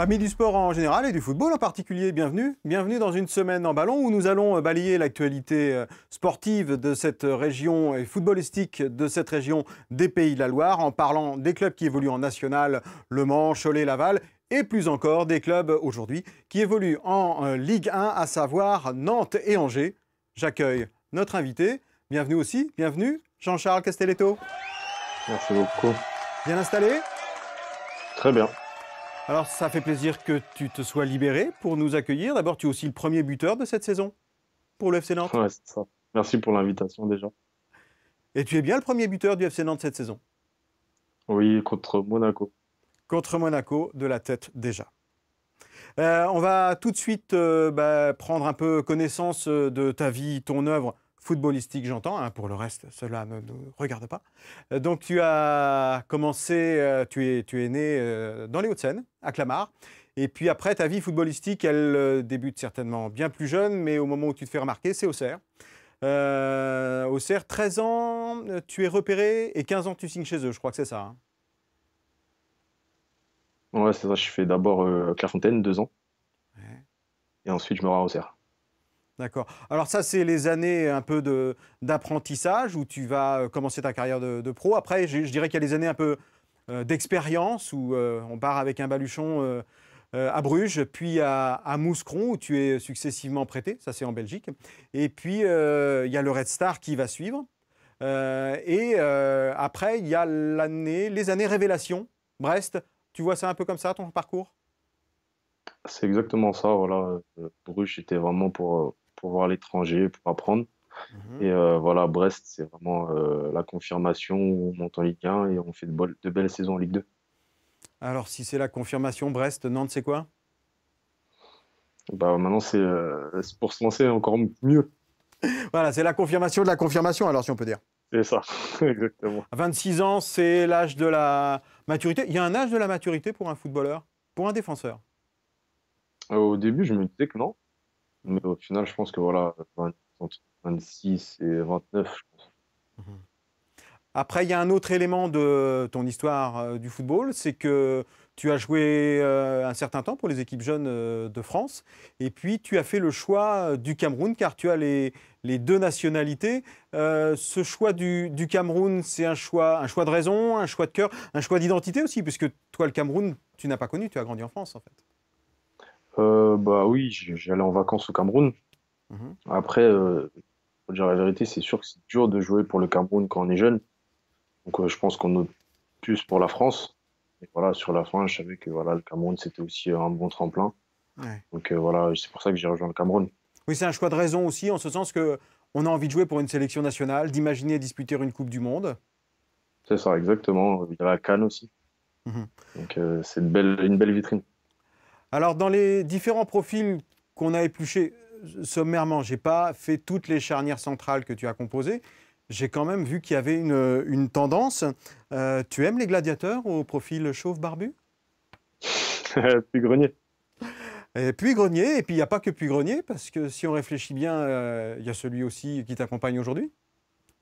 Amis du sport en général et du football en particulier, bienvenue. Bienvenue dans une semaine en ballon où nous allons euh, balayer l'actualité euh, sportive de cette euh, région et footballistique de cette région des Pays de la Loire en parlant des clubs qui évoluent en national, Le Mans, Cholet, Laval et plus encore des clubs aujourd'hui qui évoluent en Ligue 1, à savoir Nantes et Angers. J'accueille notre invité. Bienvenue aussi, bienvenue Jean-Charles Castelletto. Merci beaucoup. Bien installé Très bien. Alors, ça fait plaisir que tu te sois libéré pour nous accueillir. D'abord, tu es aussi le premier buteur de cette saison pour le FC Nantes. c'est ça. Merci pour l'invitation déjà. Et tu es bien le premier buteur du FC Nantes cette saison Oui, contre Monaco. Contre Monaco, de la tête déjà. Euh, on va tout de suite euh, bah, prendre un peu connaissance euh, de ta vie, ton œuvre footballistique, j'entends. Hein, pour le reste, cela ne nous regarde pas. Euh, donc, tu as commencé, euh, tu, es, tu es né euh, dans les Hauts-de-Seine, à Clamart. Et puis après, ta vie footballistique, elle débute certainement bien plus jeune, mais au moment où tu te fais remarquer, c'est au au Auxerre, 13 ans, tu es repéré et 15 ans, tu signes chez eux. Je crois que c'est ça. Hein. Ouais, c'est ça. Je fais d'abord Clairefontaine, deux ans. Et ensuite, je me rends à Auxerre. D'accord. Alors ça, c'est les années un peu d'apprentissage où tu vas euh, commencer ta carrière de, pro. Après, je, dirais qu'il y a les années un peu euh, d'expérience où euh, on part avec un baluchon à Bruges, puis à, Mouscron où tu es successivement prêté. Ça, c'est en Belgique. Et puis, il y a le Red Star qui va suivre. et après, il y a l'année, les années révélations. Brest, tu vois ça un peu comme ça, ton parcours c'est exactement ça, voilà. Bruges, c'était vraiment pour, pour voir l'étranger, pour apprendre. Mhm. Et euh, voilà, Brest, c'est vraiment euh, la confirmation où on monte en Ligue 1 et on fait de, de belles saisons en Ligue 2. Alors, si c'est la confirmation, Brest, Nantes, c'est quoi bah, Maintenant, euh, c'est pour se lancer encore mieux. voilà, c'est la confirmation de la confirmation, alors si on peut dire. C'est ça, exactement. 26 ans, c'est l'âge de la maturité. Il y a un âge de la maturité pour un footballeur, pour un défenseur Au début, je me disais que non. Mais au final, je pense que voilà, 26 et 29, mhm. Après, il y a un autre élément de ton histoire euh, du football, c'est que tu as joué euh, un certain temps pour les équipes jeunes euh, de France, et puis tu as fait le choix du Cameroun, car tu as les, deux nationalités. ce choix du, Cameroun, c'est un choix, un choix de raison, un choix de cœur, un choix d'identité aussi, puisque toi, le Cameroun, tu n'as pas connu, tu as grandi en France, en fait. Euh, bah oui, j'allais en vacances au Cameroun. Mhm. Après, euh, pour dire la vérité, c'est sûr que c'est dur de jouer pour le Cameroun quand on est jeune. Donc euh, je pense qu'on a plus pour la France. Et voilà, sur la France, je savais que voilà, le Cameroun, c'était aussi un bon tremplin. Donc voilà, c'est pour ça que j'ai rejoint le Cameroun. Oui, c'est un choix de raison aussi, en ce sens que on a envie de jouer pour une sélection nationale, d'imaginer disputer une Coupe du Monde. C'est ça, exactement. On y a la Cannes aussi. Mhm. Donc c'est une belle vitrine. Alors, dans les différents profils qu'on a épluchés, euh, sommairement, je n'ai pas fait toutes les charnières centrales que tu as composées. J'ai quand même vu qu'il y avait une, euh, tendance. Euh, tu aimes les gladiateurs au profil chauve barbu Puis grenier. Et puis grenier, et puis il n'y a pas que puis grenier, parce que si on réfléchit bien, il y a celui aussi qui t'accompagne aujourd'hui.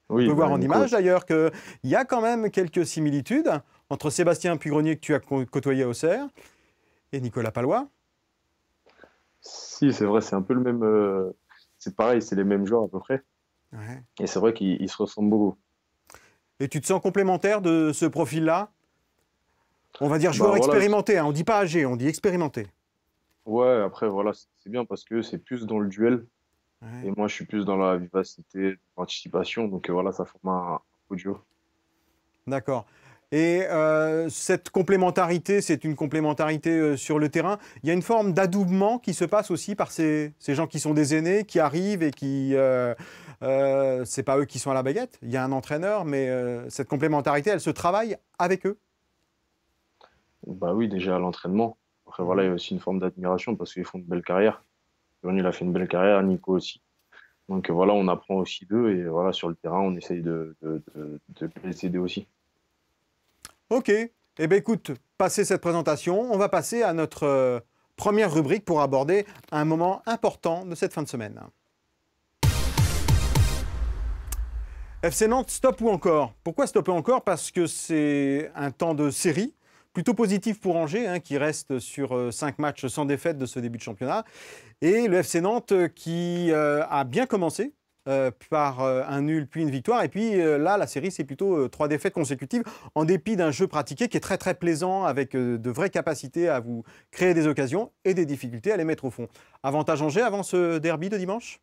on peut voir en image d'ailleurs qu'il y a quand même quelques similitudes entre Sébastien Puy-Grenier que tu as côtoyé au Auxerre Nicolas Palois. Si, c'est vrai, c'est un peu le même. Euh, c'est pareil, c'est les mêmes joueurs à peu près. Et c'est vrai qu'ils se ressemblent beaucoup. Et tu te sens complémentaire de ce profil-là On va dire bah, joueur expérimenté, hein. on ne dit pas âgé, on dit expérimenté. Ouais, après, voilà, c'est bien parce que c'est plus dans le duel. Et moi, je suis plus dans la vivacité, l'anticipation. Donc voilà, ça forme un, audio. D'accord. Et euh, cette complémentarité, c'est une complémentarité euh, sur le terrain. Il y a une forme d'adoubement qui se passe aussi par ces, gens qui sont des aînés, qui arrivent et qui... Euh, euh, c'est pas eux qui sont à la baguette, il y a un entraîneur, mais cette complémentarité, elle se travaille avec eux. Bah oui, déjà à l'entraînement. Après voilà, il y a aussi une forme d'admiration parce qu'ils font une belle carrière. Johnny il a fait une belle carrière, Nico aussi. Donc voilà, on apprend aussi d'eux et voilà, sur le terrain, on essaye de, de, de les aider aussi. Ok. et eh bien, écoute, passé cette présentation, on va passer à notre euh, première rubrique pour aborder un moment important de cette fin de semaine. FC Nantes, stop ou encore Pourquoi stopper encore Parce que c'est un temps de série plutôt positif pour Angers, hein, qui reste sur 5 euh, matchs sans défaite de ce début de championnat. Et le FC Nantes euh, qui a bien commencé, euh, par euh, un nul puis une victoire. Et puis euh, là, la série, c'est plutôt trois défaites consécutives, en dépit d'un jeu pratiqué qui est très très plaisant, avec de vraies capacités à vous créer des occasions et des difficultés à les mettre au fond. Avantage Angers avant ce derby de dimanche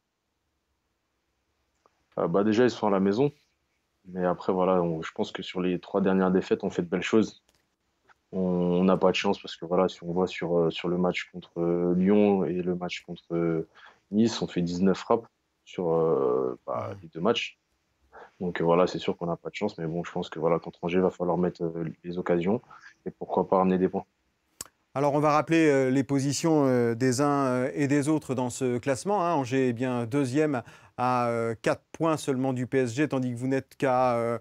bah Déjà, ils sont à la maison. Mais après, voilà, je pense que sur les trois dernières défaites, on fait de belles choses. On n'a pas de chance parce que voilà, si on voit sur, sur le match contre Lyon et le match contre Nice, on fait 19 frappes sur euh, bah, les deux matchs. Donc euh, voilà, c'est sûr qu'on n'a pas de chance, mais bon, je pense que voilà, contre Angers, il va falloir mettre euh, les occasions et pourquoi pas ramener des points. Alors on va rappeler les positions des uns et des autres dans ce classement. Hein. Angers est bien deuxième à 4 points seulement du PSG, tandis que vous n'êtes qu'à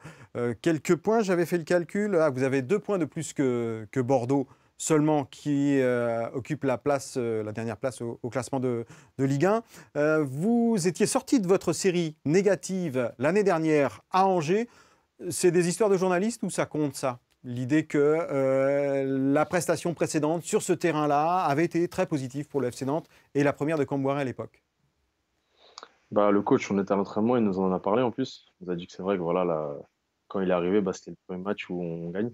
quelques points. J'avais fait le calcul. Ah, vous avez 2 points de plus que, que Bordeaux seulement qui euh, occupe la, place, euh, la dernière place au, classement de, Ligue 1. Euh, vous étiez sorti de votre série négative l'année dernière à Angers. C'est des histoires de journalistes ou ça compte ça L'idée que la prestation précédente sur ce terrain-là avait été très positive pour le FC Nantes et la première de Camboire à l'époque. Bah, le coach, on était à l'entraînement, il nous en a parlé en plus. Il nous a dit que c'est vrai que voilà, quand il est arrivé, bah, c'était le premier match où on gagne.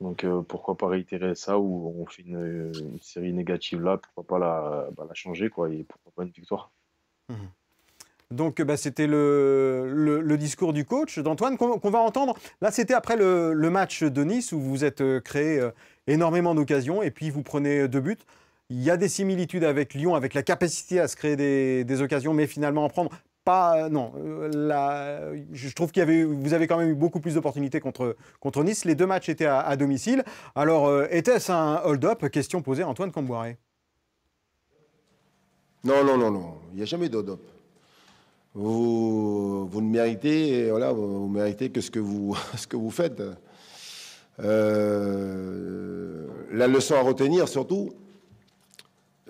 Donc euh, pourquoi pas réitérer ça ou on fait une, série négative là, pourquoi pas bah, la, changer quoi, et pourquoi pas une victoire. Mhm. Donc bah, c'était le, le, discours du coach d'Antoine qu'on va entendre. Là c'était après le, match de Nice où vous êtes euh, créé euh, énormément d'occasions et puis vous prenez deux buts. Il y a des similitudes avec Lyon, avec la capacité à se créer des, des occasions, mais finalement en prendre euh, non, euh, je trouve qu'il y avait, vous avez quand même eu beaucoup plus d'opportunités contre, contre Nice. Les deux matchs étaient à, domicile. Alors, euh, était-ce un hold-up Question posée Antoine comboiret Non, non, non, non. Il n'y a jamais d'hold-up. Vous, ne méritez, voilà, vous, méritez que ce que vous, ce que vous faites. la leçon à retenir, surtout,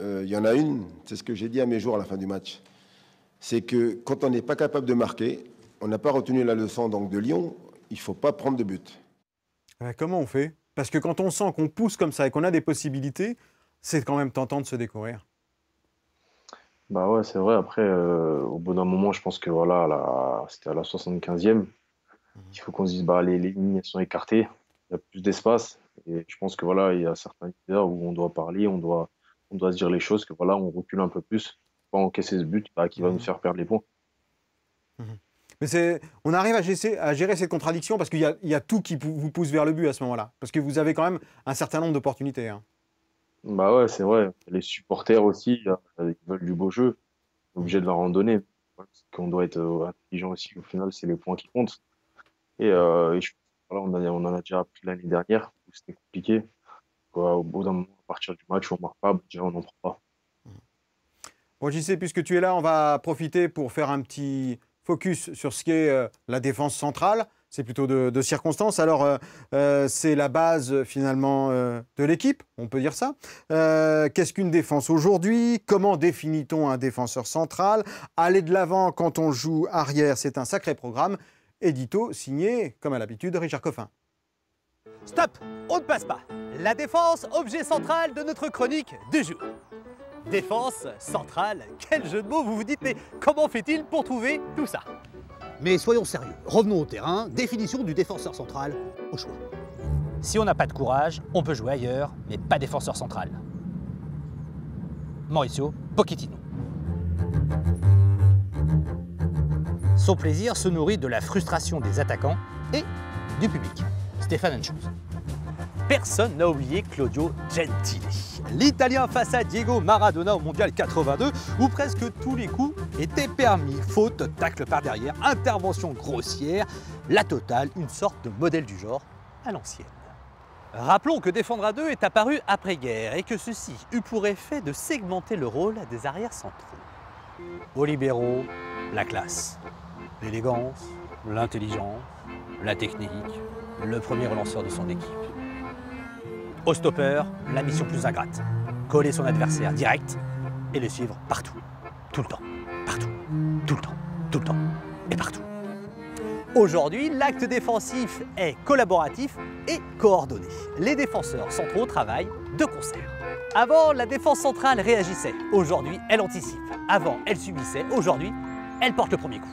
il y en a une, c'est ce que j'ai dit à mes joueurs à la fin du match c'est que quand on n'est pas capable de marquer, on n'a pas retenu la leçon donc de Lyon, il ne faut pas prendre de but. Comment on fait Parce que quand on sent qu'on pousse comme ça et qu'on a des possibilités, c'est quand même tentant de se découvrir. Bah ouais, c'est vrai. Après, euh, au bout d'un moment, je pense que voilà, c'était à la 75e. Mhm. Il faut qu'on se dise, bah, les, lignes sont écartées, il y a plus d'espace. Et je pense que voilà, il y a certains heures où on doit parler, on doit, on doit se dire les choses, que voilà, on recule un peu plus pas encaisser ce but bah, qui va nous mmh. faire perdre les points. Mmh. on arrive à gérer, cette contradiction parce qu'il y, a tout qui vous pousse vers le but à ce moment-là. Parce que vous avez quand même un certain nombre d'opportunités. Hein. Bah ouais, c'est vrai. Les supporters aussi, euh, ils veulent du beau jeu. Obligé de leur randonner. Qu'on doit être euh, intelligent aussi. Au final, c'est les points qui comptent. Et, euh, voilà, on, en a déjà appris l'année dernière c'était compliqué. au bout d'un moment, à partir du match, on ne marque pas, bah, déjà on n'en prend pas. Bon, JC, puisque tu es là, on va profiter pour faire un petit focus sur ce qu'est est euh, la défense centrale. C'est plutôt de, circonstance, circonstances. Alors, euh, euh, c'est la base finalement de l'équipe, on peut dire ça. Qu'est-ce qu'une défense aujourd'hui Comment définit-on un défenseur central Aller de l'avant quand on joue arrière, c'est un sacré programme. Édito signé, comme à l'habitude, Richard Coffin. Stop On ne passe pas La défense, objet central de notre chronique du jour défense, centrale, quel jeu de mots Vous vous dites, mais comment fait-il pour trouver tout ça Mais soyons sérieux, revenons au terrain, définition du défenseur central, au choix. Si on n'a pas de courage, on peut jouer ailleurs, mais pas défenseur central. Mauricio Pochettino. Son plaisir se nourrit de la frustration des attaquants et du public. Stéphane Anschutz personne n'a oublié Claudio Gentili. L'Italien face à Diego Maradona au Mondial 82, où presque tous les coups étaient permis. Faute, tacle par derrière, intervention grossière, la totale, une sorte de modèle du genre à l'ancienne. Rappelons que Défendre à deux est apparu après-guerre et que ceci eut pour effet de segmenter le rôle des arrières centraux. Aux libéraux, la classe, l'élégance, l'intelligence, la technique, le premier lanceur de son équipe. Au stopper, la mission plus ingrate. Coller son adversaire direct et le suivre partout. Tout le temps. Partout. Tout le temps. Tout le temps. Et partout. Aujourd'hui, l'acte défensif est collaboratif et coordonné. Les défenseurs centraux travaillent de concert. Avant, la défense centrale réagissait. Aujourd'hui, elle anticipe. Avant, elle subissait. Aujourd'hui, elle porte le premier coup.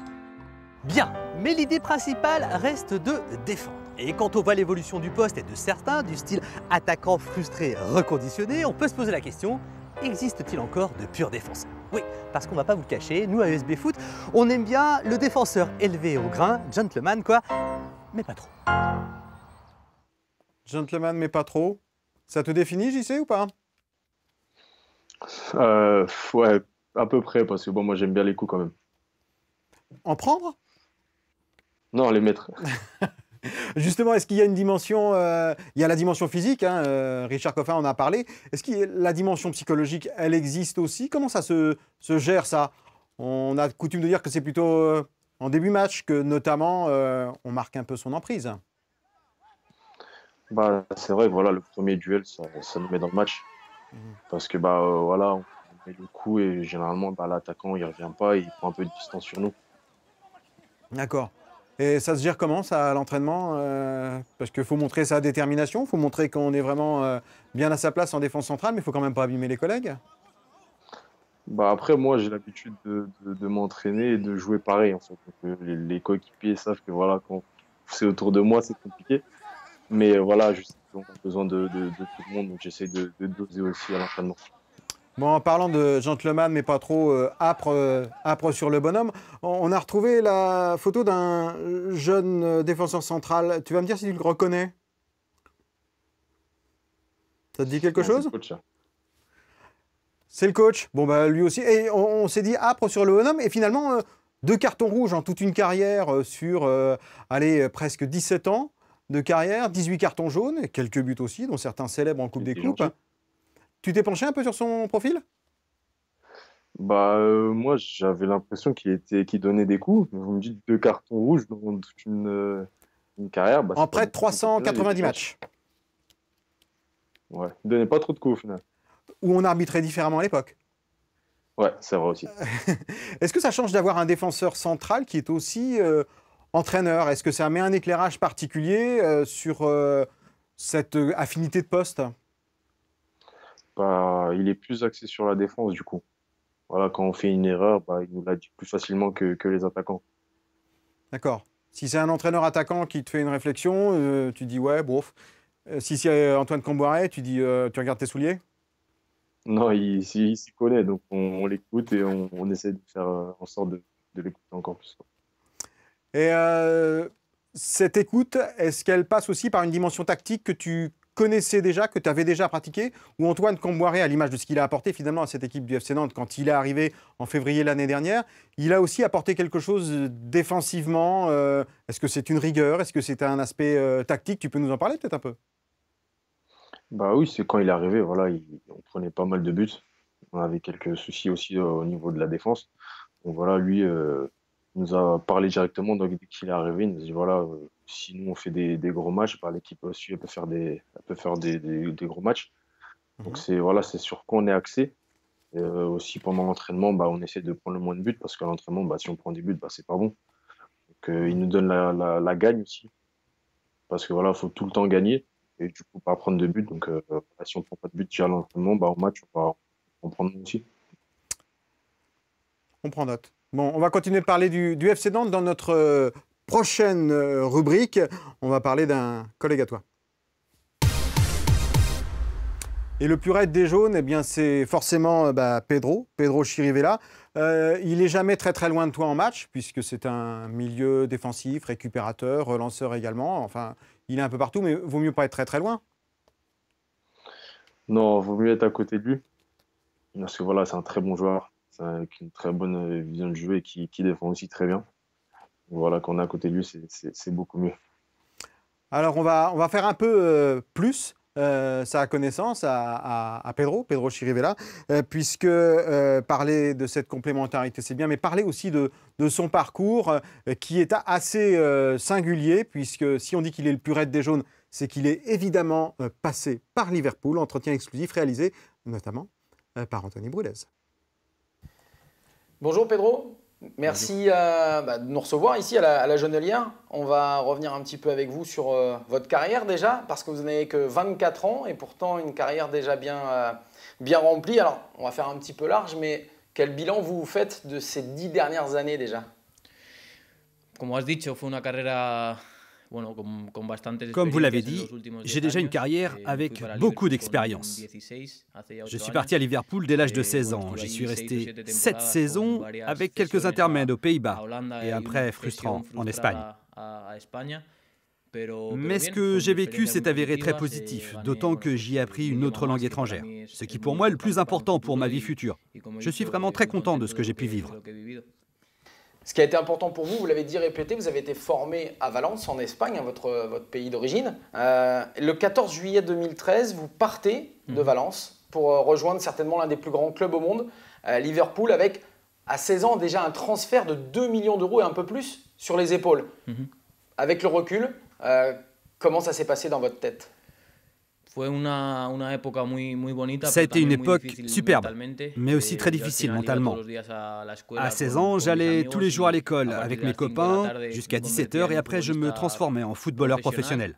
Bien, mais l'idée principale reste de défendre. Et quand on voit l'évolution du poste et de certains, du style attaquant frustré reconditionné, on peut se poser la question, existe-t-il encore de pure défense Oui, parce qu'on va pas vous le cacher, nous à USB Foot, on aime bien le défenseur élevé au grain, gentleman quoi, mais pas trop. Gentleman mais pas trop Ça te définit JC ou pas euh, Ouais, à peu près, parce que bon, moi j'aime bien les coups quand même. En prendre Non, les mettre. Justement, est-ce qu'il y a une dimension, euh, il y a la dimension physique, hein, euh, Richard Coffin en a parlé, est-ce que la dimension psychologique, elle existe aussi Comment ça se, gère ça On a coutume de dire que c'est plutôt euh, en début match que notamment on marque un peu son emprise. Bah, c'est vrai, voilà, le premier duel, ça, nous met dans le match. Mhm. Parce que bah, voilà, on met le coup et généralement bah, l'attaquant il revient pas, il prend un peu de distance sur nous. D'accord. Et ça se gère comment, ça, à l'entraînement euh, Parce qu'il faut montrer sa détermination, il faut montrer qu'on est vraiment euh, bien à sa place en défense centrale, mais il faut quand même pas abîmer les collègues. Bah après, moi, j'ai l'habitude de, m'entraîner et de jouer pareil. En fait. Euh, les, les, coéquipiers savent que voilà, quand c'est autour de moi, c'est compliqué. Mais voilà, juste, on a besoin de, de, tout le monde, donc j'essaie de, doser aussi à l'entraînement. Bon, en parlant de gentleman, mais pas trop euh, âpre, euh, âpre, sur le bonhomme, on, a retrouvé la photo d'un jeune euh, défenseur central. Tu vas me dire si tu le reconnais Ça te dit quelque chose C'est le coach. Bon, bah lui aussi. Et on, s'est dit âpre sur le bonhomme, et finalement, deux cartons rouges en toute une carrière sur, allez, presque 17 ans de carrière, 18 cartons jaunes, et quelques buts aussi, dont certains célèbres en Coupe des Coupes. Hein. Tu t'es penché un peu sur son profil bah, euh, moi, j'avais l'impression qu'il était, qu'il donnait des coups. Vous me dites deux cartons rouges dans toute une, euh, carrière. Bah, en près de 390 euh, matchs. Ouais, il donnait pas trop de coups au final. Où on arbitrait différemment à l'époque. Ouais, c'est vrai aussi. Est-ce que ça change d'avoir un défenseur central qui est aussi entraîneur Est-ce que ça met un éclairage particulier sur cette affinité de poste il est plus axé sur la défense du coup. Voilà, quand on fait une erreur, bah, il nous la dit plus facilement que, les attaquants. D'accord. Si c'est un entraîneur attaquant qui te fait une réflexion, euh, tu dis ouais, bof. Euh, si c'est euh, Antoine Camboiret, tu dis tu regardes tes souliers Non, il, s'y connaît, donc on, l'écoute et on, essaie de faire en sorte de, de l'écouter encore plus. Et cette écoute, est-ce qu'elle passe aussi par une dimension tactique que tu connaissais déjà, que tu avais déjà pratiqué Ou Antoine Comboiré, à l'image de ce qu'il a apporté finalement à cette équipe du FC Nantes quand il est arrivé en février l'année dernière, il a aussi apporté quelque chose défensivement euh, Est-ce que c'est une rigueur Est-ce que c'est un aspect euh, tactique Tu peux nous en parler peut-être un peu Bah oui, c'est quand il est arrivé, voilà, on prenait pas mal de buts. On avait quelques soucis aussi euh, au niveau de la défense. Donc voilà, lui nous a parlé directement, donc dès qu'il est arrivé, il nous a dit voilà si nous, on fait des, gros matchs, bah, l'équipe aussi peut faire des, peut faire des, gros matchs. Donc mhm. c'est voilà, c'est sur quoi on est axé. Euh, aussi pendant l'entraînement, bah, on essaie de prendre le moins de buts parce qu'à l'entraînement, bah, si on prend des buts, bah, c'est pas bon. Donc euh, il nous donne la, gagne aussi. Parce que voilà, faut tout le temps gagner et du coup pas prendre de buts. Donc euh, si on prend pas de buts à l'entraînement, bah, au match, on va en prendre aussi. On prend note. Bon, on va continuer de parler du, du FC Nantes dans notre prochaine euh, rubrique. On va parler d'un collègue à toi. Et le plus raide des jaunes, eh bien, c'est forcément euh, bah, Pedro, Pedro Chirivella. Euh, il est jamais très très loin de toi en match, puisque c'est un milieu défensif, récupérateur, relanceur également. Enfin, il est un peu partout, mais vaut mieux pas être très très loin. Non, vaut mieux être à côté de lui. Parce que voilà, c'est un très bon joueur, avec une très bonne vision de jeu et qui défend aussi très bien voilà, qu'on a à côté de lui, c'est beaucoup mieux. Alors, on va, on va faire un peu euh, plus euh, sa connaissance à, Pedro, Pedro Chirivella, euh, puisque parler de cette complémentarité, c'est bien, mais parler aussi de, son parcours qui est assez singulier, puisque si on dit qu'il est le plus des jaunes, c'est qu'il est évidemment passé par Liverpool, entretien exclusif réalisé notamment par Anthony Brulez. Bonjour Pedro. Merci bah, de nous recevoir ici à la, Jeune la On va revenir un petit peu avec vous sur euh, votre carrière déjà, parce que vous n'avez que 24 ans et pourtant une carrière déjà bien, euh, bien remplie. Alors, on va faire un petit peu large, mais quel bilan vous faites de ces dix dernières années déjà Comme vous dit, une carrière comme vous l'avez dit, j'ai déjà une carrière eh, avec beaucoup d'expérience. Je suis parti à Liverpool dès l'âge de 16 eh, ans. J'y suis resté 7 saisons avec quelques intermèdes aux Pays-Bas et un prêt frustrant en Espagne. Mais ce que j'ai vécu s'est avéré très positif, eh, d'autant que j'y ai appris une autre langue étrangère, ce qui pour moi est le plus important pour ma vie future. Je suis vraiment très content de ce que j'ai pu vivre. Ce qui a été important pour vous, vous l'avez dit répété, vous avez été formé à Valence, en Espagne, hein, votre, votre pays d'origine. Euh, le 14 juillet 2013, vous partez de mm. Valence pour euh, rejoindre certainement l'un des plus grands clubs au monde, euh, Liverpool, avec à 16 ans déjà un transfert de 2 millions d'euros et un peu plus sur les épaules. Mm-hmm. Avec le recul, comment ça s'est passé dans votre tête « Ça a été une époque superbe, mais aussi eh, très difficile mentalement. À 16 ans, j'allais tous les jours à l'école avec mes copains jusqu'à 17 heures et après je me transformais en footballeur professionnel.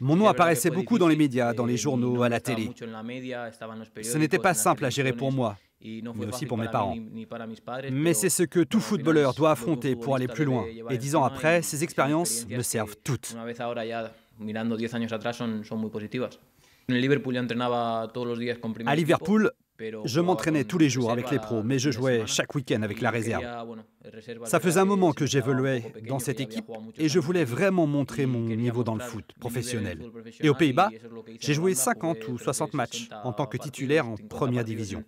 Mon nom apparaissait beaucoup dans les médias, dans eh, les journaux, à la télé. Ce n'était pas simple à gérer pour moi, mais aussi pour mes parents. Mais c'est ce que tout footballeur doit affronter pour aller plus loin. Et dix ans après, ces expériences me servent toutes mirando 10 años atrás son, muy positivas. En À Liverpool, je m'entraînais tous les jours avec les pros, mais je jouais chaque week-end avec la réserve. Ça faisait un moment que j'évoluais dans cette équipe et je voulais vraiment montrer mon niveau dans le foot professionnel. Et aux Pays-Bas, j'ai joué 50 ou 60 matchs en tant que titulaire en première division.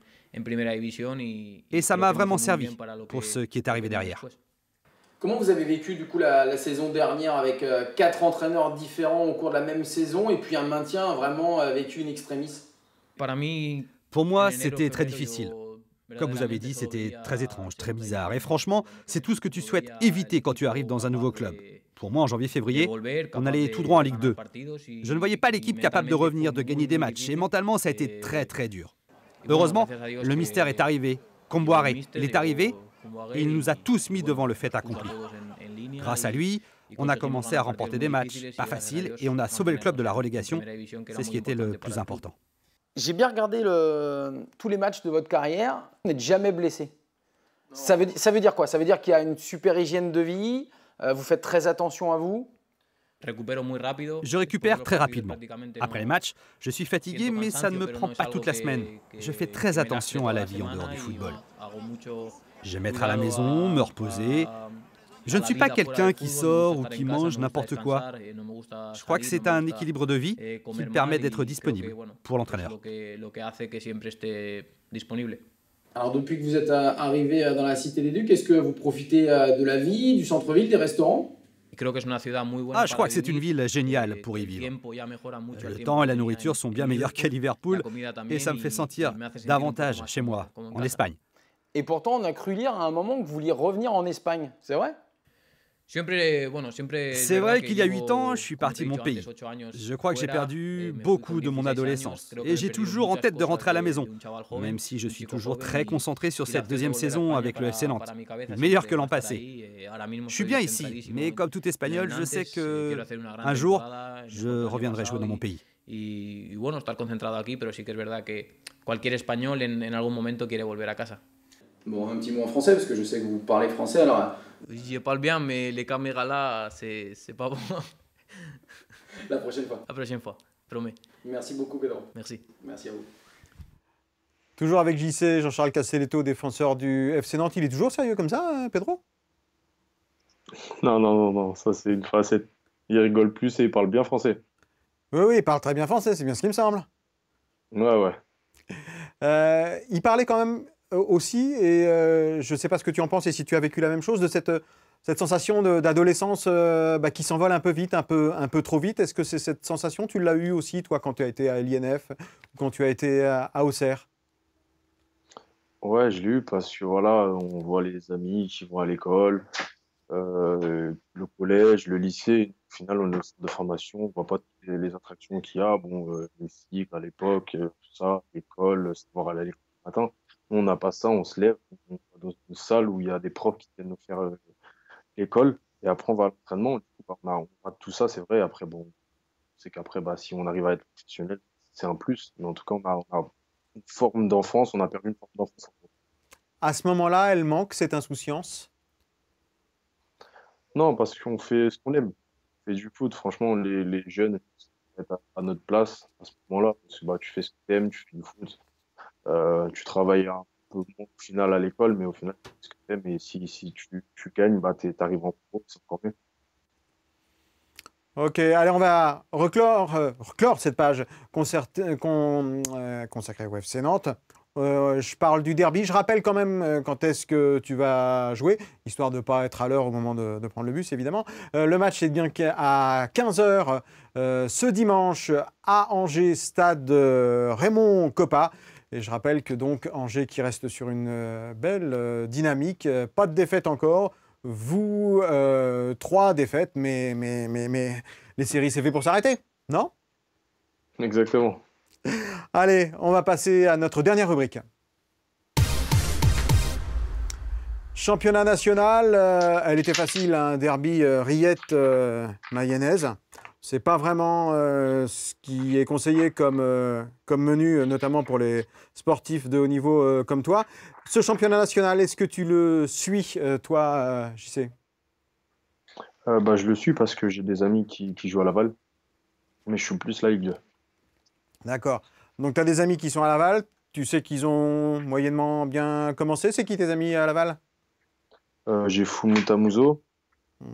Et ça m'a vraiment servi pour ce qui est arrivé derrière. Comment vous avez vécu du coup la, saison dernière avec euh, quatre entraîneurs différents au cours de la même saison et puis un maintien vraiment euh, vécu une extremis Pour moi, c'était très difficile. Comme vous avez dit, c'était très étrange, très bizarre. Et franchement, c'est tout ce que tu souhaites éviter quand tu arrives dans un nouveau club. Pour moi, en janvier-février, on allait tout droit en Ligue 2. Je ne voyais pas l'équipe capable de revenir, de gagner des matchs. Et mentalement, ça a été très très dur. Heureusement, le mystère est arrivé. Comboiré, il est arrivé il nous a tous mis devant le fait accompli. Grâce à lui, on a commencé à remporter des matchs, pas faciles, et on a sauvé le club de la relégation. C'est ce qui était le plus important. J'ai bien regardé tous les matchs de votre carrière. Vous n'êtes jamais blessé. Ça veut, ça veut, dire quoi Ça veut dire qu'il y a une super hygiène de vie, euh, vous faites très attention à vous je récupère très rapidement. Après les matchs, je suis fatigué, mais ça ne me prend pas toute la semaine. Je fais très attention à la vie en dehors du football. J'aime être à la maison, me euh, reposer. Je ne suis pas quelqu'un qui sort ou qui mange n'importe quoi. Je crois que c'est un équilibre de vie qui me permet d'être disponible pour l'entraîneur. Alors depuis que vous êtes euh, arrivé euh, dans la Cité des Ducs, est-ce que vous profitez de la vie, du centre-ville, des restaurants ah, je crois que c'est une ville géniale eh, pour y vivre. Le temps et la nourriture eh, sont bien meilleurs qu'à Liverpool et ça me fait sentir davantage chez moi, en Espagne. Et pourtant, on a cru lire à un moment que vous vouliez revenir en Espagne, c'est vrai c'est vrai qu'il y a 8 ans, je suis parti de mon pays. Je crois que j'ai perdu eh, beaucoup de mon adolescence. Et j'ai toujours en tête de rentrer à la maison, même si je suis toujours très concentré sur cette deuxième saison avec le FC Nantes, meilleur que l'an passé. Eh, je suis bien ici, mais comme tout Espagnol, je sais que un jour, je reviendrai jouer dans mon pays. Et bueno, je suis concentré ici, mais c'est vrai que quelqu'un Espagnol en algún momento quiere volver casa. Bon, un petit mot en français, parce que je sais que vous parlez français, alors... Je parle bien, mais les caméras là, c'est pas bon. La prochaine fois. La prochaine fois, promis. Merci beaucoup, Pedro. Merci. Merci à vous. Toujours avec JC, Jean-Charles Castelletto, défenseur du FC Nantes. Il est toujours sérieux comme ça, hein, Pedro Non, non, non, non, ça c'est une facette. Il rigole plus et il parle bien français. Oui, oui, il parle très bien français, c'est bien ce qu'il me semble. Ouais, ouais. Euh, il parlait quand même euh, aussi, et euh, je ne sais pas ce que tu en penses et si tu as vécu la même chose, de cette, euh, cette sensation d'adolescence bah, qui s'envole un peu vite, un peu, un peu trop vite. Est-ce que c'est cette sensation, tu l'as eue aussi, toi, quand tu as été à l'INF, quand tu as été à, Auxerre Ouais, je l'ai eu parce que voilà, on voit les amis qui vont à l'école, le collège, le lycée. Au final, on est au centre de formation, on voit pas les, les attractions qu'il y a. Bon, les cycles à l'époque, tout ça, l'école, savoir aller à l'école le matin on n'a pas ça, on se lève, on va dans une salle où il y a des profs qui viennent nous faire euh, l'école, et après on va à l'entraînement. Bah, on, tout ça, c'est vrai. Après, bon, c'est qu'après, bah, si on arrive à être professionnel, c'est un plus. Mais en tout cas, on a, une forme d'enfance, on a perdu une forme d'enfance. À ce moment-là, elle manque cette insouciance Non, parce qu'on fait ce qu'on aime. On fait du foot, franchement, les, jeunes, à notre place à ce moment-là. bah, tu fais ce que tu aimes, tu fais du foot. Euh, tu travailles un peu au final à l'école, mais au final, ce que si, si tu, gagnes, bah, tu arrives en pro, c'est encore mieux. Ok, allez, on va reclore, euh, reclore cette page euh, consacrée au FC Nantes. je parle du derby. Je rappelle quand même quand est-ce que tu vas jouer, histoire de ne pas être à l'heure au moment de, prendre le bus, évidemment. le match est bien à 15h ce dimanche à Angers, stade Raymond Coppa. Et je rappelle que donc Angers qui reste sur une euh, belle euh, dynamique, euh, pas de défaite encore, vous trois défaites, mais, mais, les séries c'est fait pour s'arrêter, non Exactement. Allez, on va passer à notre dernière rubrique. Championnat national, elle était facile, un hein, derby rillette Riette-Mayonnaise c'est pas vraiment euh, ce qui est conseillé comme, euh, comme menu, euh, notamment pour les sportifs de haut niveau comme toi. Ce championnat national, est-ce que tu le suis, toi, JC bah, Je le suis parce que j'ai des amis qui, qui, jouent à Laval, mais je suis plus la Ligue D'accord. Donc, tu as des amis qui sont à Laval, tu sais qu'ils ont moyennement bien commencé. C'est qui tes amis à Laval J'ai Muzo. Hmm.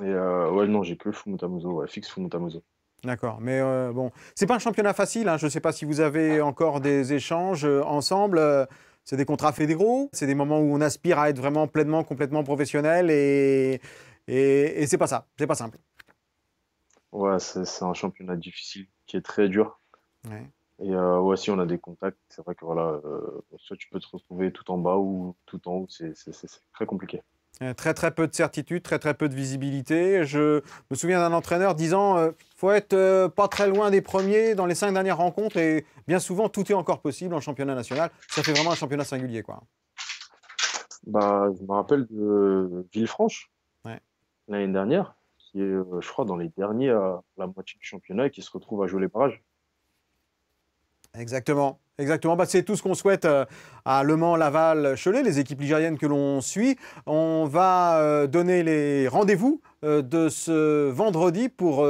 Et euh, ouais, non, j'ai que Fumutamuzo, ouais, fixe Fumutamuzo. D'accord, mais euh, bon, c'est pas un championnat facile. Hein, je ne sais pas si vous avez ah. encore des échanges euh, ensemble. Euh, c'est des contrats fédéraux, c'est des moments où on aspire à être vraiment pleinement, complètement professionnel, et, et, c'est pas ça, c'est pas simple. Ouais, c'est un championnat difficile qui est très dur. Et ouais, si on a des contacts, c'est vrai que voilà, soit tu peux te retrouver tout en bas ou tout en haut, c'est très compliqué. Euh, très très peu de certitude, très très peu de visibilité. Je me souviens d'un entraîneur disant euh, faut être euh, pas très loin des premiers dans les cinq dernières rencontres et bien souvent tout est encore possible en championnat national. Ça fait vraiment un championnat singulier quoi. Bah, je me rappelle de Villefranche l'année dernière, qui est, je crois, dans les derniers à la moitié du championnat et qui se retrouve à jouer les barrages. Exactement. Exactement, c'est tout ce qu'on souhaite à Le Mans, Laval, Cholet, les équipes ligériennes que l'on suit. On va donner les rendez-vous de ce vendredi pour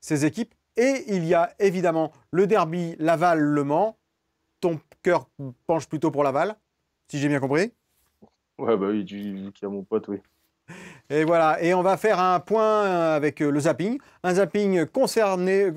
ces équipes. Et il y a évidemment le derby Laval-Le Mans. Ton cœur penche plutôt pour Laval, si j'ai bien compris. Ouais, bah oui, vu y a mon pote, oui. Et voilà, et on va faire un point euh, avec euh, le zapping, un zapping concerné,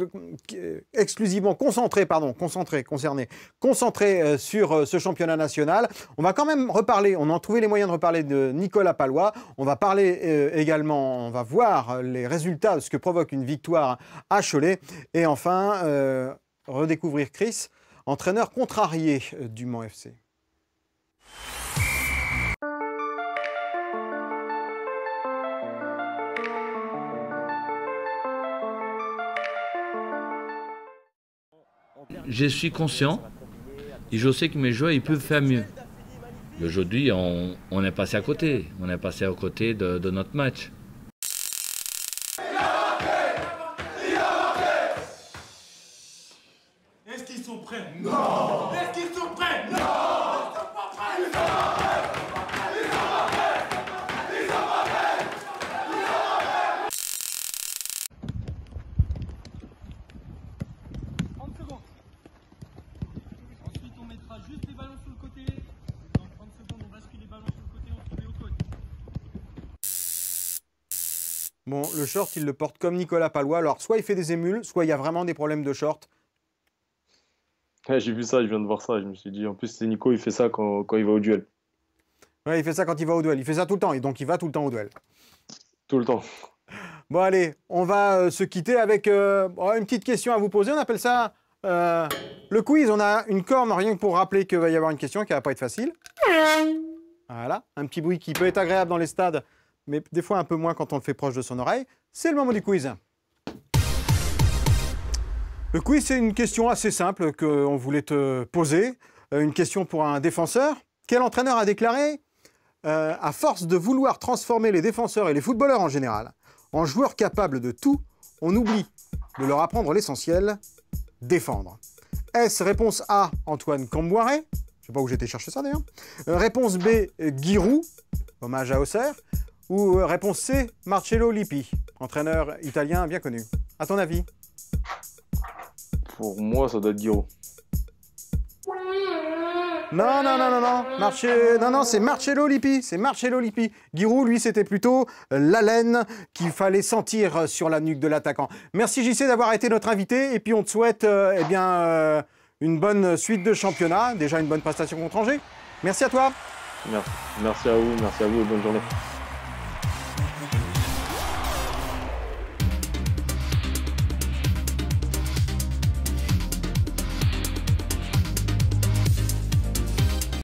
euh, exclusivement concentré, pardon, concentré, concerné, concentré sur ce championnat national. On va quand même reparler, on a trouvé les moyens de reparler de Nicolas Palois. On va parler également, on va voir les résultats de ce que provoque une victoire à Cholet. Et enfin, redécouvrir Chris, entraîneur contrarié du mont FC. je suis conscient et je sais que mes joueurs ils peuvent faire mieux. Aujourd'hui, on, est passé à côté. On est passé à côté de notre match. short, il le porte comme Nicolas Palois. Alors, soit il fait des émules, soit il y a vraiment des problèmes de short. j'ai vu ça, je viens de voir ça. Je me suis dit, en plus, c'est Nico, il fait ça quand, quand, il va au duel. Ouais, il fait ça quand il va au duel. Il fait ça tout le temps, et donc il va tout le temps au duel. Tout le temps. Bon, allez, on va euh, se quitter avec euh, oh, une petite question à vous poser. On appelle ça euh, le quiz. On a une corne, rien que pour rappeler qu'il va y avoir une question qui va pas être facile. Voilà, un petit bruit qui peut être agréable dans les stades mais des fois un peu moins quand on le fait proche de son oreille. C'est le moment du quiz. Le quiz, c'est une question assez simple qu'on voulait te poser. Euh, une question pour un défenseur. Quel entraîneur a déclaré euh, à force de vouloir transformer les défenseurs et les footballeurs en général en joueurs capables de tout, on oublie de leur apprendre l'essentiel, défendre. S, réponse A, Antoine Camboiré. Je sais pas où j'étais chercher ça d'ailleurs. Euh, réponse B, Giroud. Hommage à Auxerre. Ou euh, réponse C, Marcello Lippi, entraîneur italien bien connu. À ton avis Pour moi, ça doit être Giro. Non, non, non, non, non. Non, non, c'est Marcello Lippi. C'est Marcello Lippi. Giroud, lui, c'était plutôt euh, l'haleine qu'il fallait sentir euh, sur la nuque de l'attaquant. Merci, JC, d'avoir été notre invité. Et puis, on te souhaite eh bien, une bonne suite de championnat. Déjà, une bonne prestation contre Angers. Merci à toi. Merci, merci à vous. Merci à vous bonne journée.